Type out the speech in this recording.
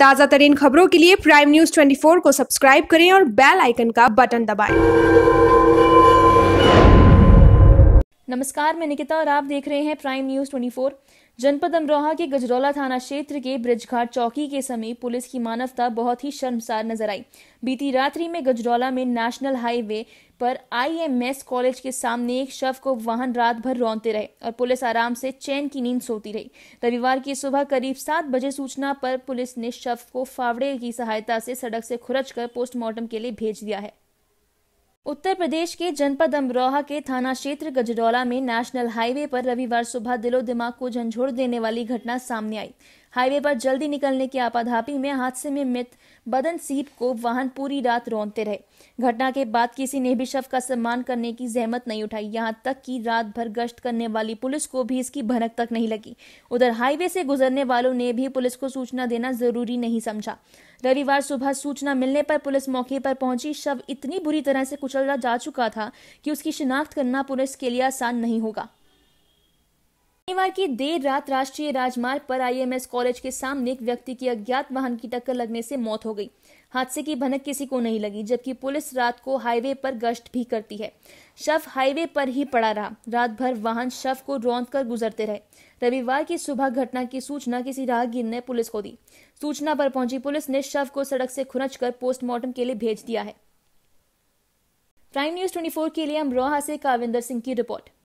ताज़ा तरीन खबरों के लिए प्राइम न्यूज़ 24 को सब्सक्राइब करें और बेल आइकन का बटन दबाएं। नमस्कार मैं निकिता और आप देख रहे हैं प्राइम न्यूज 24 जनपद अमरोहा के गजरौला थाना क्षेत्र के ब्रिजघाट चौकी के समीप पुलिस की मानवता बहुत ही शर्मसार नजर आई बीती रात्रि में गजरौला में नेशनल हाईवे पर आईएमएस कॉलेज के सामने एक शव को वाहन रात भर रोनते रहे और पुलिस आराम से चैन की नींद सोती रही रविवार की सुबह करीब सात बजे सूचना पर पुलिस ने शव को फावड़े की सहायता से सड़क से खुरच कर पोस्टमार्टम के लिए भेज दिया है उत्तर प्रदेश के जनपद अमरोहा के थाना क्षेत्र गजरौला में नेशनल हाईवे पर रविवार सुबह दिलो दिमाग को झंझोड़ देने वाली घटना सामने आई हाईवे पर जल्दी निकलने की आपाधापी में हादसे में मृत बदन सीप को वाहन पूरी रात रोनते रहे घटना के बाद किसी ने भी शव का सम्मान करने की जहमत नहीं उठाई यहां तक कि रात भर गश्त करने वाली पुलिस को भी इसकी भनक तक नहीं लगी उधर हाईवे से गुजरने वालों ने भी पुलिस को सूचना देना जरूरी नहीं समझा रविवार सुबह सूचना मिलने पर पुलिस मौके पर पहुंची शव इतनी बुरी तरह से कुचल जा चुका था कि उसकी शिनाख्त करना पुलिस के लिए आसान नहीं होगा शनिवार की देर रात राष्ट्रीय राजमार्ग पर आईएमएस कॉलेज के सामने एक व्यक्ति की अज्ञात वाहन की टक्कर लगने से मौत हो गई हादसे की भनक किसी को नहीं लगी जबकि पुलिस रात को हाईवे पर गश्त भी करती है शव हाईवे पर ही पड़ा रहा रात भर वाहन शव को रौंद कर गुजरते रहे रविवार की सुबह घटना की सूचना किसी राहगीर ने पुलिस को दी सूचना पर पहुंची पुलिस ने शव को सड़क से खुरच कर पोस्टमार्टम के लिए भेज दिया है प्राइम न्यूज 24 के लिए अमरोहा से काविंदर सिंह की रिपोर्ट